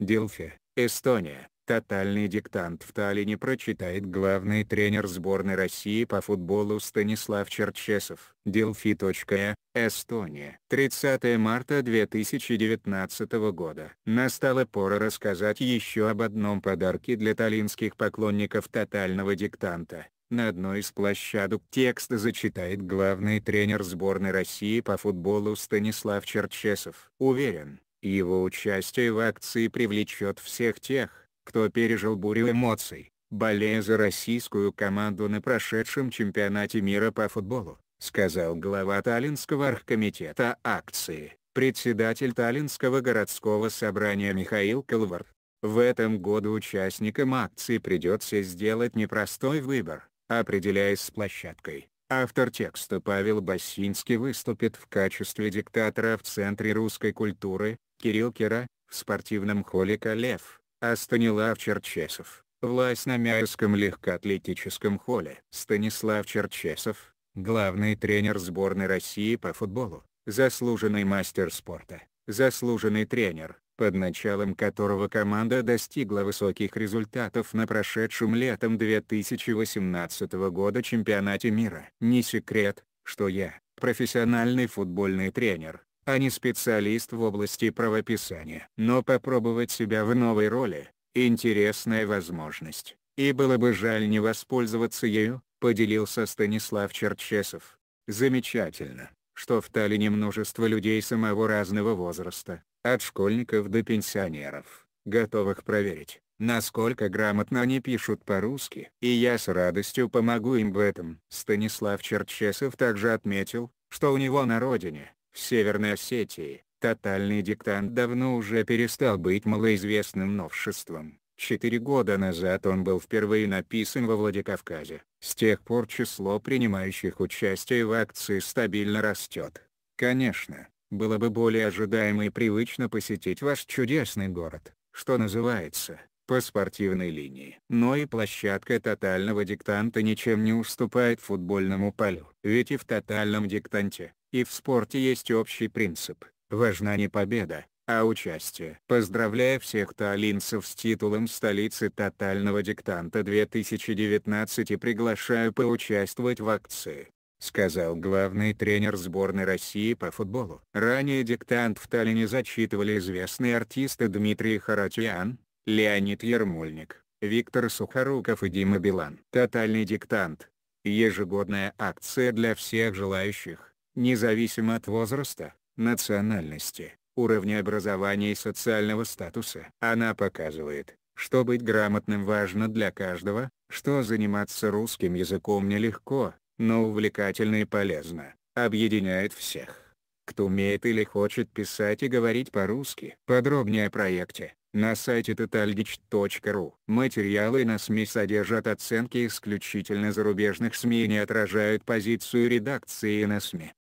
Дилфи, Эстония. Тотальный диктант в Таллине прочитает главный тренер сборной России по футболу Станислав Черчесов. Delphi.e, Эстония. 30 марта 2019 года. Настала пора рассказать еще об одном подарке для таллинских поклонников тотального диктанта. На одной из площадок текст зачитает главный тренер сборной России по футболу Станислав Черчесов. Уверен, его участие в акции привлечет всех тех, кто пережил бурю эмоций, болея за российскую команду на прошедшем чемпионате мира по футболу, сказал глава Таллинского архкомитета акции, председатель Таллинского городского собрания Михаил Колвар. В этом году участникам акции придется сделать непростой выбор, определяясь с площадкой. Автор текста Павел Басинский выступит в качестве диктатора в Центре русской культуры, Кирилл Кира, в спортивном холле Калев, Астанилав Черчесов, власть на Мяйском легкоатлетическом холле. Станислав Черчесов, главный тренер сборной России по футболу, заслуженный мастер спорта, заслуженный тренер, под началом которого команда достигла высоких результатов на прошедшем летом 2018 года чемпионате мира. Не секрет, что я, профессиональный футбольный тренер, а не специалист в области правописания. Но попробовать себя в новой роли – интересная возможность, и было бы жаль не воспользоваться ею, поделился Станислав Черчесов. Замечательно, что в Таллине множество людей самого разного возраста, от школьников до пенсионеров, готовых проверить, насколько грамотно они пишут по-русски. И я с радостью помогу им в этом. Станислав Черчесов также отметил, что у него на родине, в Северной Осетии, тотальный диктант давно уже перестал быть малоизвестным новшеством. Четыре года назад он был впервые написан во Владикавказе. С тех пор число принимающих участие в акции стабильно растет. Конечно, было бы более ожидаемо и привычно посетить ваш чудесный город, что называется, по спортивной линии. Но и площадка тотального диктанта ничем не уступает футбольному полю. Ведь и в тотальном диктанте, и в спорте есть общий принцип. Важна не победа, а участие. Поздравляю всех таллинцев с титулом столицы тотального диктанта 2019 и приглашаю поучаствовать в акции сказал главный тренер сборной России по футболу. Ранее диктант в Таллине зачитывали известные артисты Дмитрий Харатьян, Леонид Ермольник, Виктор Сухоруков и Дима Билан. Тотальный диктант. Ежегодная акция для всех желающих независимо от возраста, национальности, уровня образования и социального статуса. Она показывает, что быть грамотным важно для каждого, что заниматься русским языком нелегко, но увлекательно и полезно, объединяет всех кто умеет или хочет писать и говорить по-русски. Подробнее о проекте на сайте totalgich.ru. Материалы на СМИ содержат оценки исключительно зарубежных СМИ и не отражают позицию редакции на СМИ.